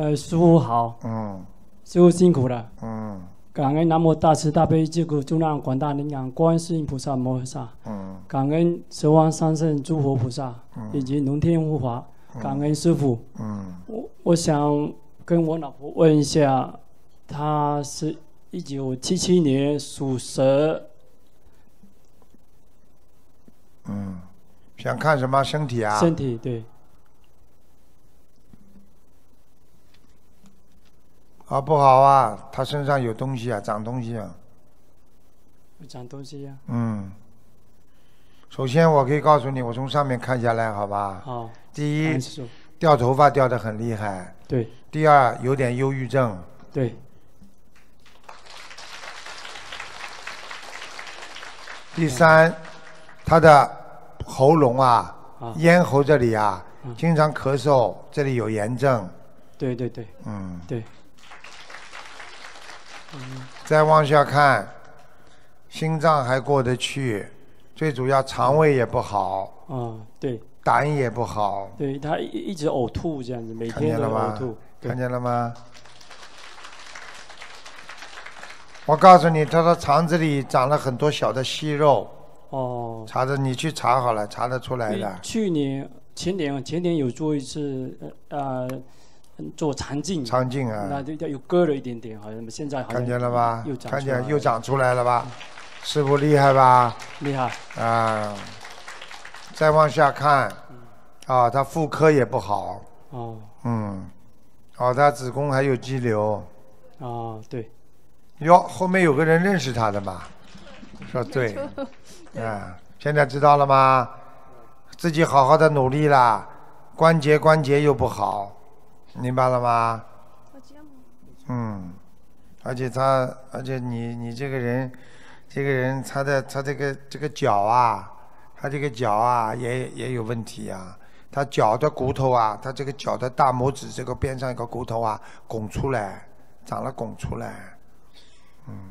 呃，师傅好。嗯。师傅辛苦了。嗯。感恩南无大慈大悲救苦救难广大灵感观世音菩萨摩诃萨。嗯。感恩十方三圣诸佛菩萨，以及龙天护法。感恩师傅。嗯。我我想跟我老婆问一下，她是一九七七年属蛇。嗯。想看什么？身体啊。身体对。啊，不好啊！他身上有东西啊，长东西啊。长东西啊。嗯。首先，我可以告诉你，我从上面看下来，好吧？好。第一，掉头发掉的很厉害。对。第二，有点忧郁症。对。第三，他的喉咙啊，咽喉这里啊，经常咳嗽，这里有炎症。对对对。嗯。对。再往下看，心脏还过得去，最主要肠胃也不好。嗯，对，胆也不好。对他一一直呕吐这样子，每天都呕吐，看见了吗？我告诉你，他的肠子里长了很多小的息肉。哦。查的，你去查好了，查得出来的。去年前年前年有做一次，呃做肠镜，肠镜啊，那就又割了一点点，好像现在好看见了吧？又长看见又长出来了吧？师傅厉害吧？厉害啊！再往下看，啊，他妇科也不好哦，嗯，哦，他子宫还有肌瘤啊，对。哟，后面有个人认识他的嘛？说对，啊，现在知道了吗？自己好好的努力啦，关节关节又不好。明白了吗？嗯，而且他，而且你，你这个人，这个人，他的，他这个，这个脚啊，他这个脚啊，也也有问题啊。他脚的骨头啊，他这个脚的大拇指这个边上一个骨头啊，拱出来，长了拱出来。嗯，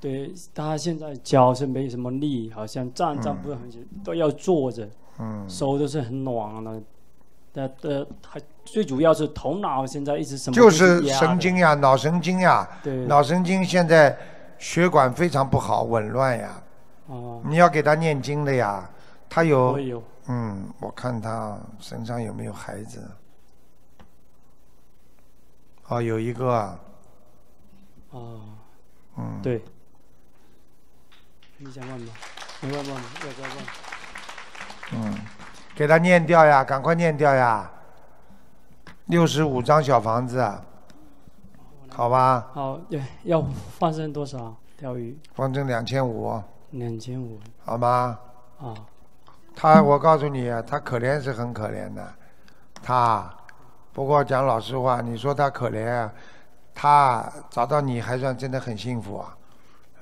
对他现在脚是没什么力，好像站站不是很，都要坐着。嗯，手都是很暖的。呃，最主要是头脑现在一直么？就是神经呀，脑神经呀，脑神经现在血管非常不好，紊乱呀。哦，你要给他念经的呀，他有，嗯，我看他身上有没有孩子？哦，有一个。哦。嗯。对。你想问吗？你问吧，要要问。嗯。给他念掉呀，赶快念掉呀！六十五张小房子，好吧？好，对，要放生多少？钓鱼？放生两千五。两千五，好吗？啊，他，我告诉你，他可怜是很可怜的，他。不过讲老实话，你说他可怜，他找到你还算真的很幸福啊。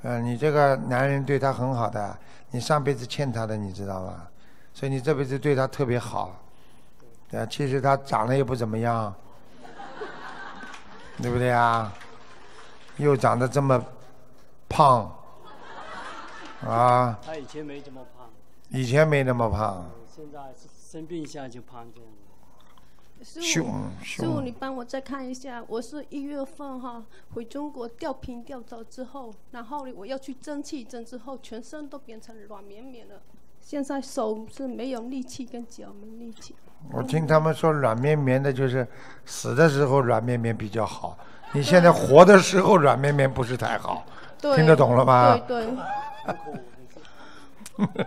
嗯，你这个男人对他很好的，你上辈子欠他的，你知道吗？所以你这辈子对他特别好，对啊，其实他长得也不怎么样，对不对啊？又长得这么胖，啊？他以前没这么胖。以前没那么胖。现在生病一下就胖傅，师傅，你帮我再看一下，我是一月份哈回中国吊瓶吊到之后，然后我要去蒸汽蒸之后，全身都变成软绵绵了。现在手是没有力气，跟脚没力气。我听他们说，软绵绵的就是死的时候软绵绵比较好。你现在活的时候软绵绵不是太好，听得懂了吗？对对。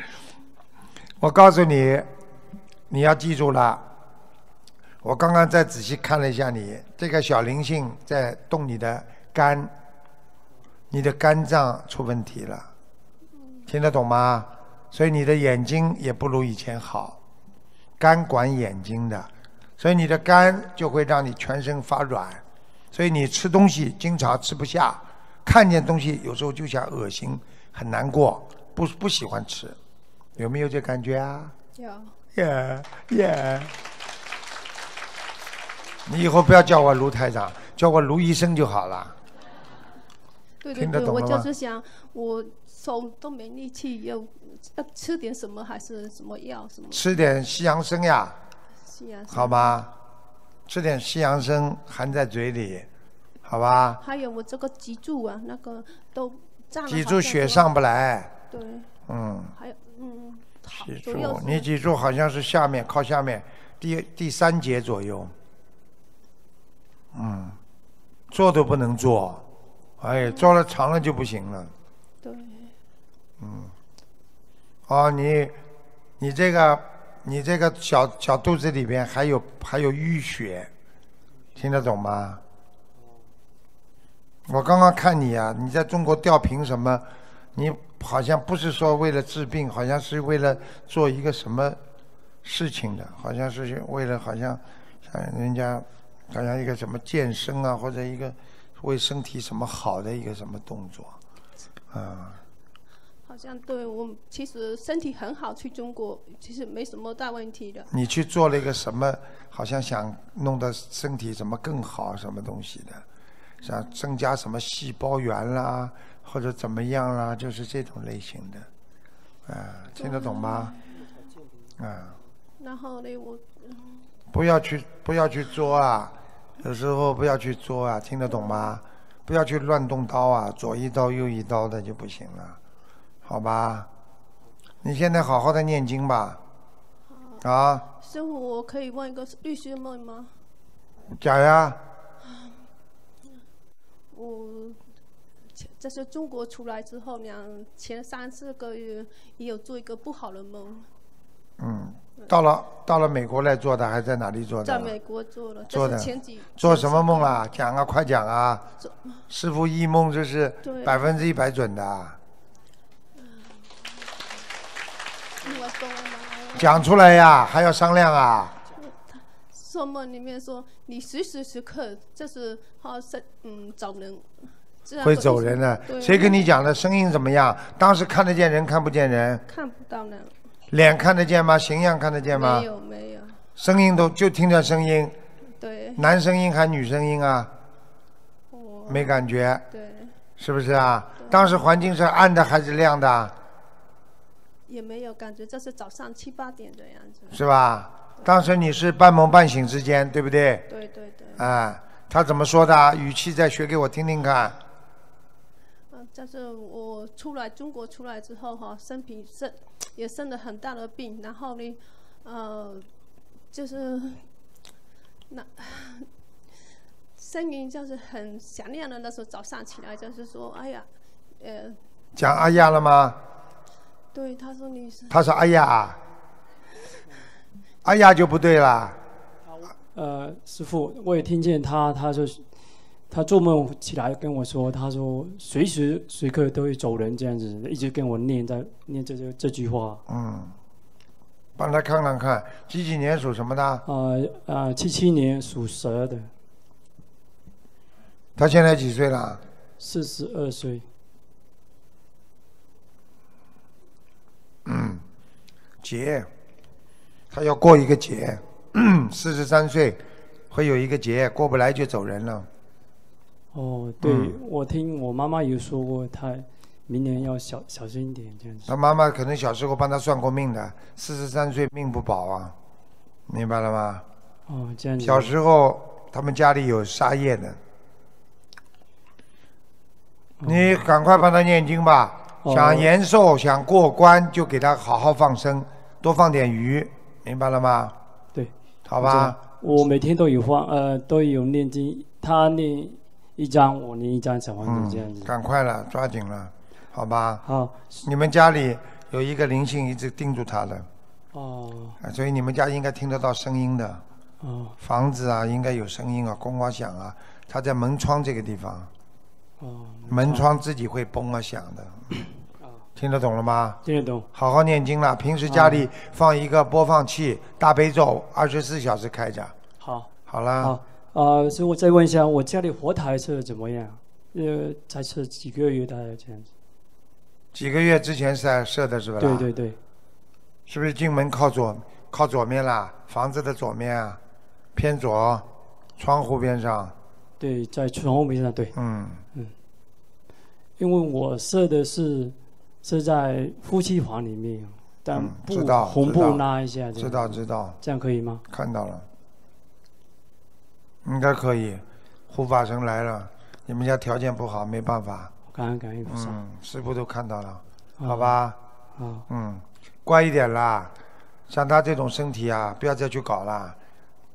我告诉你，你要记住了。我刚刚再仔细看了一下你，这个小灵性在动你的肝，你的肝脏出问题了，听得懂吗？所以你的眼睛也不如以前好，肝管眼睛的，所以你的肝就会让你全身发软，所以你吃东西经常吃不下，看见东西有时候就想恶心，很难过，不不喜欢吃，有没有这感觉啊？有。耶耶。你以后不要叫我卢台长，叫我卢医生就好了。对对对，我就是想，我手都没力气，要要吃点什么还是什么药什么？吃点西洋参呀，西洋参好吧，吃点西洋参，含在嘴里，好吧？还有我这个脊柱啊，那个都脊柱血上不来，对，嗯，还有嗯，脊柱，你脊柱好像是下面靠下面第第三节左右，嗯，坐都不能坐。哎，做了长了就不行了。对。嗯。哦，你，你这个，你这个小小肚子里面还有还有淤血，听得懂吗？我刚刚看你啊，你在中国吊瓶什么？你好像不是说为了治病，好像是为了做一个什么事情的，好像是为了好像，像人家好像一个什么健身啊，或者一个。为身体什么好的一个什么动作，啊？好像对我其实身体很好，去中国其实没什么大问题的。你去做了一个什么？好像想弄得身体什么更好，什么东西的？想增加什么细胞源啦，或者怎么样啦？就是这种类型的，啊，听得懂吗？啊。然后呢，我不要去，不要去做啊。有时候不要去作啊，听得懂吗？不要去乱动刀啊，左一刀右一刀的就不行了，好吧？你现在好好的念经吧，啊？师傅，我可以问一个律师梦吗？假呀。我这是中国出来之后，两前三四个月也有做一个不好的梦。嗯。到了，到了美国来做的，还在哪里做的？在美国做了。做的。前做什么梦啊？讲啊，快讲啊。师傅一梦就是百分之一百准的。我说吗？讲出来呀，还要商量啊。做梦里面说，你时时刻刻就是好是嗯找人。会走人的。谁跟你讲的？声音怎么样？当时看得见人，看不见人？看不到人。脸看得见吗？形象看得见吗？没有，没有。声音都就听着声音。对。男声音还是女声音啊？我。没感觉。对。是不是啊？当时环境是暗的还是亮的？也没有感觉，这是早上七八点的样子。是吧？当时你是半梦半醒之间，对不对？对对对。啊，他怎么说的？语气再学给我听听看。但是我出来中国出来之后哈，生病生也生了很大的病，然后呢，呃，就是那声音就是很响亮的。那时候早上起来就是说：“哎呀，呃。”讲阿亚了吗？对，他说你是。他说阿亚，阿亚就不对啦。呃，师傅，我也听见他，他就他做梦起来跟我说：“他说随时随刻都会走人，这样子一直跟我念在念这这这句话。”嗯，帮他看看看，几几年属什么的？呃呃，七七年属蛇的。他现在几岁了？四十二岁。嗯，劫，他要过一个劫，四十三岁会有一个劫，过不来就走人了。哦，对我听我妈妈有说过，她明年要小小心一点这样子。她妈妈可能小时候帮她算过命的，四十三岁命不保啊，明白了吗？哦，这样子。小时候他们家里有杀业的，你赶快帮他念经吧，想延寿、想过关就给他好好放生，多放点鱼，明白了吗？对，好吧。我每天都有放，呃，都有念经，他念。一张五零一张，小黄的这样子。赶快了，抓紧了，好吧？好，你们家里有一个灵性一直盯住他的哦，所以你们家应该听得到声音的哦。房子啊，应该有声音啊，咣咣响啊，他在门窗这个地方哦，门窗自己会崩啊响的，听得懂了吗？听得懂。好好念经了，平时家里放一个播放器，大悲咒二十四小时开着。好，好了。啊，所以我再问一下，我家里活台是怎么样？呃，才设几个月的这样子？几个月之前在设的是吧？对对对，是不是进门靠左靠左面啦？房子的左面啊，偏左，窗户边上。对，在窗户边上对。嗯嗯，因为我设的是设在夫妻房里面，但道，红布拉一下。知道知道。这样可以吗？看到了。应该可以，护法神来了。你们家条件不好，没办法。感恩感恩。嗯，师傅都看到了，好吧？嗯嗯，乖一点啦。像他这种身体啊，不要再去搞了，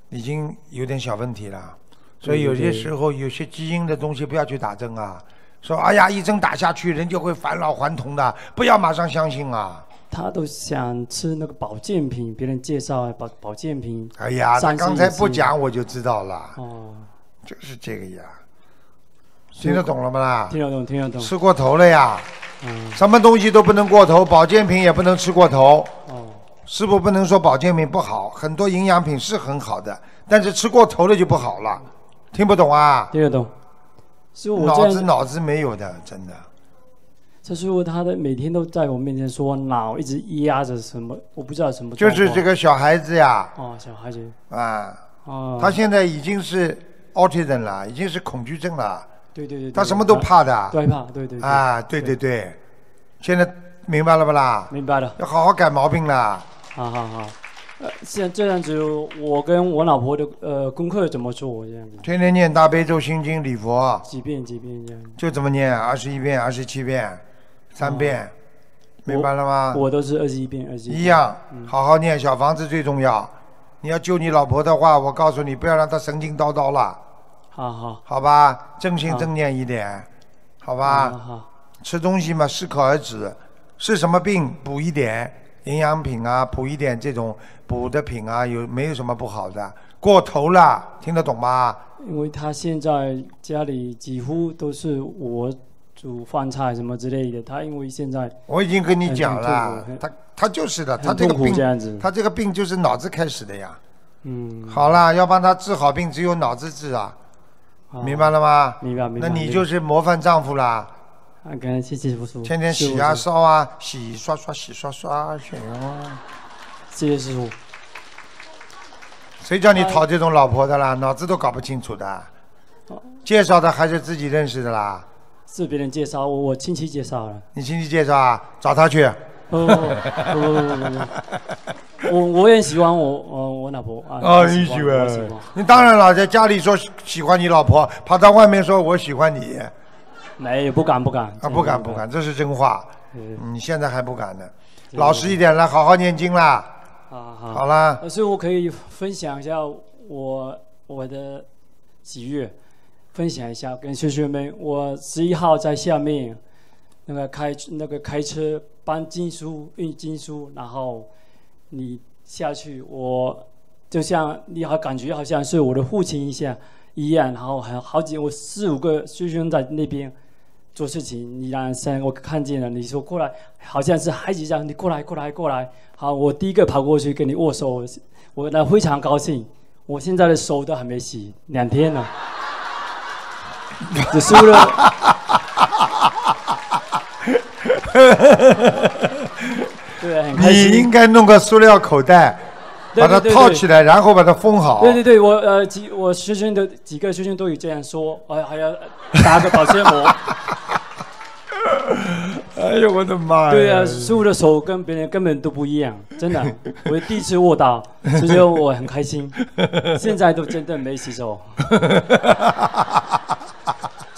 已经有点小问题了。所以有些时候有些基因的东西，不要去打针啊。说哎呀，一针打下去，人就会返老还童的，不要马上相信啊。他都想吃那个保健品，别人介绍保保健品。哎呀，咱刚才不讲我就知道了。哦，就是这个呀，听得懂了吗？听得懂，听得懂。吃过头了呀，什么东西都不能过头，保健品也不能吃过头。哦，是不不能说保健品不好，很多营养品是很好的，但是吃过头了就不好了。听不懂啊？听得懂。脑子脑子没有的，真的。这师傅他的每天都在我面前说脑一直压着什么，我不知道什么。就是这个小孩子呀。哦，小孩子。啊。哦。他现在已经是 autism 了，已经是恐惧症了。对对对。他什么都怕的。对怕，对对。啊，对对对，现在明白了不啦？明白了。要好好改毛病啦。好好好。呃，像这样子，我跟我老婆的呃功课怎么做？这样子。天天念大悲咒、心经、礼佛。几遍几遍这样。就怎么念？二十一遍，二十七遍。三遍，明白了吗？我都是二十一遍，二十一一样，好好念。小房子最重要，你要救你老婆的话，我告诉你，不要让她神经叨叨了。好好，好吧，正心正念一点，好吧。好好。吃东西嘛，适可而止。是什么病，补一点营养品啊，补一点这种补的品啊，有没有什么不好的？过头了，听得懂吗？因为他现在家里几乎都是我。煮饭菜什么之类的，他因为现在我已经跟你讲了，他他就是的，他这个病，他这个病就是脑子开始的呀。嗯，好啦，要帮他治好病，只有脑子治啊，明白了吗？明白明白。那你就是模范丈夫啦。啊，感觉气气不舒服，天天洗啊烧啊，洗刷刷洗刷刷，谢谢师傅。谁叫你讨这种老婆的啦？脑子都搞不清楚的。介绍的还是自己认识的啦。是别人介绍我，我亲戚介绍了。你亲戚介绍啊？找他去。不不不不不不，我我也喜欢我我我老婆啊。啊，你喜欢？你当然了，在家里说喜欢你老婆，跑到外面说我喜欢你，没有不敢不敢，啊不敢不敢，这是真话。嗯。你现在还不敢呢，老实一点了，好好念经啦。啊。好了。所以我可以分享一下我我的喜悦。分享一下，跟学学们，我十一号在下面，那个开那个开车搬经书运经书，然后你下去，我就像你好感觉好像是我的父亲一样一样，然后还有好几我四五个师兄在那边做事情，你让三我看见了，你说过来，好像是海局样，你过来过来过来，好，我第一个跑过去跟你握手，我那非常高兴，我现在的手都还没洗，两天了。输了，对，你应该弄个塑料口袋，把它套起来，然后把它封好。对对对，我呃几我师兄的几个师兄都有这样说，哎还要打个保鲜膜。哎呦我的妈！呀！对呀，师傅的手跟别人根本都不一样，真的。我第一次握刀，其实我很开心，现在都真的没洗手。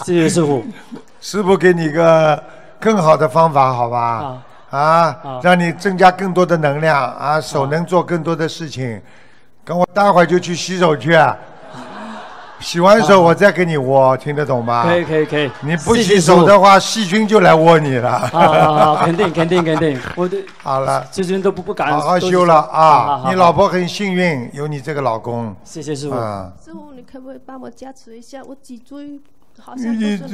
谢谢师傅，师傅给你个更好的方法，好吧？啊，让你增加更多的能量，啊，手能做更多的事情。跟我待会儿就去洗手去，洗完手我再给你握，听得懂吗？可以可以可以。你不洗手的话，细菌就来握你了。啊啊！肯定肯定肯定，我的好了，细菌都不不敢好好修了啊。你老婆很幸运，有你这个老公。谢谢师傅。师傅，你可不可以帮我加持一下我脊椎？你这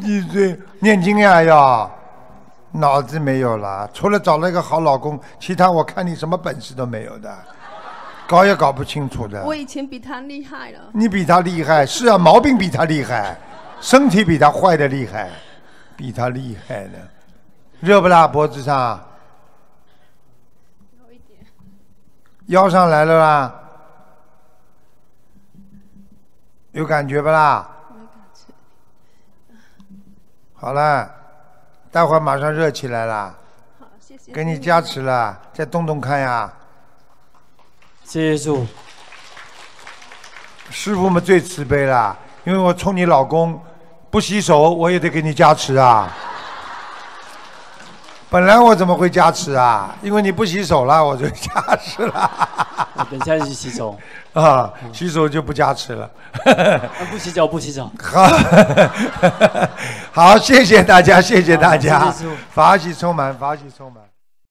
你这念经呀要，脑子没有了，除了找了一个好老公，其他我看你什么本事都没有的，搞也搞不清楚的。我以前比他厉害了。你比他厉害是啊，毛病比他厉害，身体比他坏的厉害，比他厉害的，热不啦脖子上？有一点。腰上来了啦，有感觉不啦？好了，待会儿马上热起来了，给你加持了，再动动看呀。谢谢师傅师们最慈悲了，因为我冲你老公不洗手，我也得给你加持啊。本来我怎么会加持啊？因为你不洗手了，我就加持了。等下去洗手啊，洗手就不加持了。不洗脚不洗澡，好，好，谢谢大家，谢谢大家。法喜充满，法喜充满。